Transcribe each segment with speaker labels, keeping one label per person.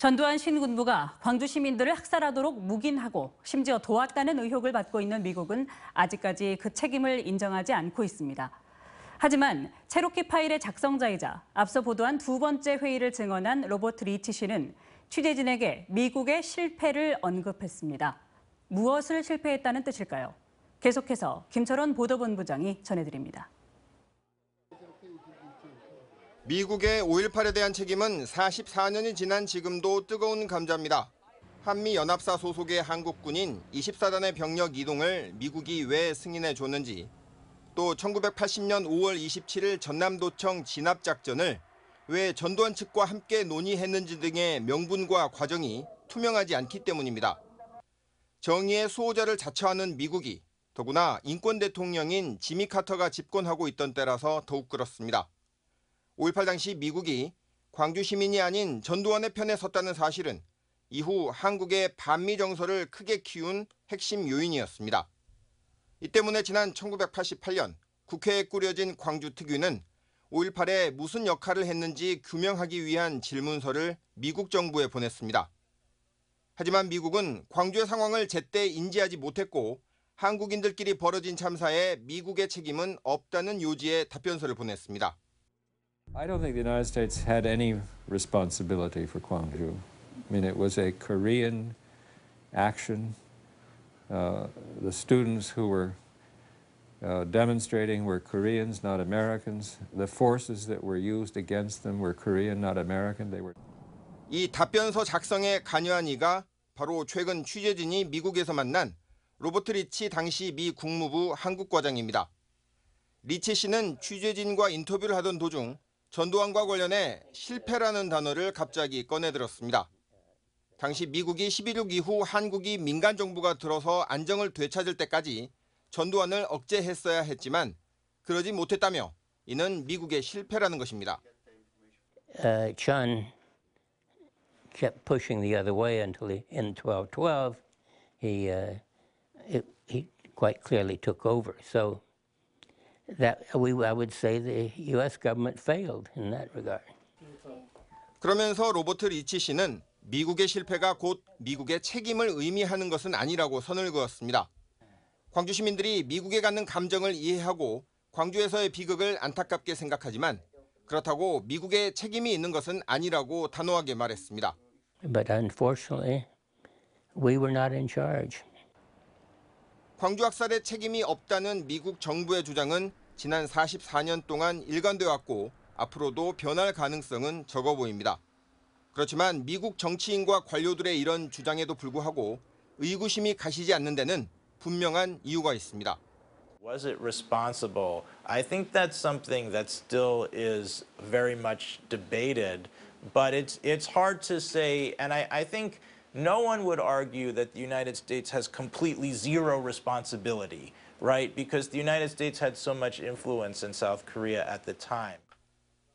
Speaker 1: 전두환 신군부가 광주 시민들을 학살하도록 묵인하고 심지어 도왔다는 의혹을 받고 있는 미국은 아직까지 그 책임을 인정하지 않고 있습니다. 하지만 체로키 파일의 작성자이자 앞서 보도한 두 번째 회의를 증언한 로버트 리치 씨는 취재진에게 미국의 실패를 언급했습니다. 무엇을 실패했다는 뜻일까요? 계속해서 김철원 보도본부장이 전해드립니다. 미국의 5.18에 대한 책임은 44년이 지난 지금도 뜨거운 감자입니다. 한미연합사 소속의 한국군인 24단의 병력 이동을 미국이 왜 승인해 줬는지, 또 1980년 5월 27일 전남도청 진압작전을 왜 전두환 측과 함께 논의했는지 등의 명분과 과정이 투명하지 않기 때문입니다. 정의의 수호자를 자처하는 미국이 더구나 인권 대통령인 지미 카터가 집권하고 있던 때라서 더욱 그렇습니다. 5.18 당시 미국이 광주 시민이 아닌 전두환의 편에 섰다는 사실은 이후 한국의 반미 정서를 크게 키운 핵심 요인이었습니다. 이 때문에 지난 1988년 국회에 꾸려진 광주 특위는 5.18에 무슨 역할을 했는지 규명하기 위한 질문서를 미국 정부에 보냈습니다. 하지만 미국은 광주의 상황을 제때 인지하지 못했고 한국인들끼리 벌어진 참사에 미국의 책임은 없다는 요지의 답변서를 보냈습니다. I don't think the United States had any responsibility for Gwangju. I mean, it was a Korean action. Uh, the students who were uh, demonstrating were Koreans, not Americans. The forces that were used against them were Korean, not American. They were. 이 답변서 작성에 관여한 이가 바로 최근 취재진이 미국에서 만난 로버트 리치 당시 미 국무부 한국과장입니다. 리치 씨는 취재진과 인터뷰를 하던 도중 전두환과 관련해 실패라는 단어를 갑자기 꺼내들었습니다. 당시 미국이 11.6 이후 한국이 민간 정부가 들어서 안정을 되찾을 때까지 전두환을 억제했어야 했지만 그러지 못했다며 이는 미국의 실패라는 것입니다. Uh, kept pushing the other way until in 1212 he, uh, he quite clearly took over. So that we, I would say the U.S. government failed in that regard. 그러면서 로버트 리치 씨는 미국의 실패가 곧 미국의 책임을 의미하는 것은 아니라고 선을 그었습니다. 광주 시민들이 미국에 갖는 감정을 이해하고 광주에서의 비극을 안타깝게 생각하지만 그렇다고 미국에 책임이 있는 것은 아니라고 단호하게 말했습니다. But unfortunately, we were not in charge. 광주 학살의 책임이 없다는 미국 정부의 주장은 지난 44년 동안 일관되어 왔고 앞으로도 변할 가능성은 적어 보입니다. 그렇지만 미국 정치인과 관료들의 이런 주장에도 불구하고 의구심이 가시지 않는 데는 분명한 이유가 있습니다. Was it responsible? I think that's something that still is very much debated, but it's it's hard to say and I I think no one would argue that the United States has completely zero responsibility, right? Because the United States had so much influence in South Korea at the time.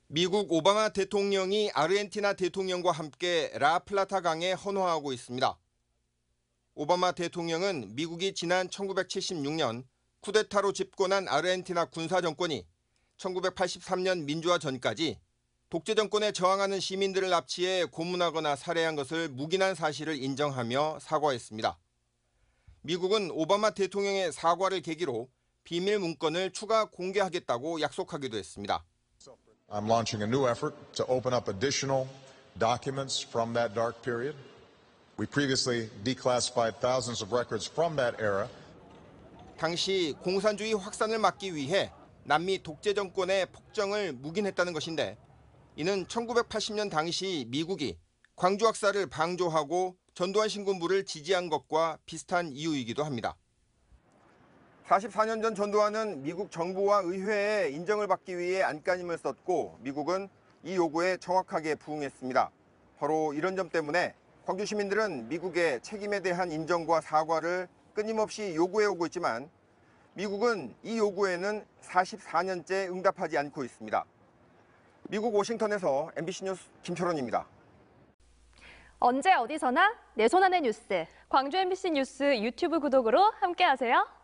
Speaker 1: 미국 오바마 대통령이 아르헨티나 대통령과 함께 라플라타 강에 헌화하고 있습니다. 오바마 대통령은 미국이 지난 1976년 쿠데타로 집권한 아르헨티나 군사 정권이 1983년 민주화 전까지 독재 정권에 저항하는 시민들을 납치해 고문하거나 살해한 것을 묵인한 사실을 인정하며 사과했습니다. 미국은 오바마 대통령의 사과를 계기로 비밀 문건을 추가 공개하겠다고 약속하기도 했습니다. I'm launching a new effort to open up additional documents from that dark period. We previously declassified thousands of records from that era. 당시 공산주의 확산을 막기 위해 남미 독재 정권의 폭정을 묵인했다는 것인데 이는 1980년 당시 미국이 광주 학살을 방조하고 전두환 신군부를 지지한 것과 비슷한 이유이기도 합니다. 44년 전 전두환은 미국 정부와 의회의 인정을 받기 위해 안간힘을 썼고 미국은 이 요구에 정확하게 부응했습니다. 바로 이런 점 때문에 광주 시민들은 미국의 책임에 대한 인정과 사과를 끊임없이 요구해오고 있지만 미국은 이 요구에는 44년째 응답하지 않고 있습니다. 미국 워싱턴에서 MBC 뉴스 김철원입니다. 언제 어디서나 내 손안의 뉴스, 광주 MBC 뉴스 유튜브 구독으로 함께하세요.